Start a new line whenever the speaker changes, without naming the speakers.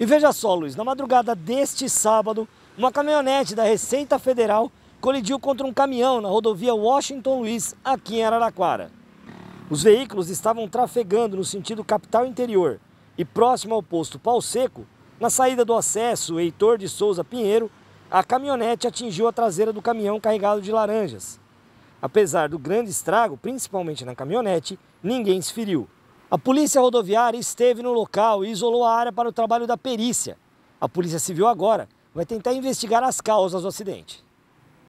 E veja só, Luiz, na madrugada deste sábado, uma caminhonete da Receita Federal colidiu contra um caminhão na rodovia Washington Luiz, aqui em Araraquara. Os veículos estavam trafegando no sentido capital interior e próximo ao posto Pau Seco, na saída do acesso Heitor de Souza Pinheiro, a caminhonete atingiu a traseira do caminhão carregado de laranjas. Apesar do grande estrago, principalmente na caminhonete, ninguém se feriu. A Polícia Rodoviária esteve no local e isolou a área para o trabalho da perícia. A Polícia Civil agora vai tentar investigar as causas do acidente.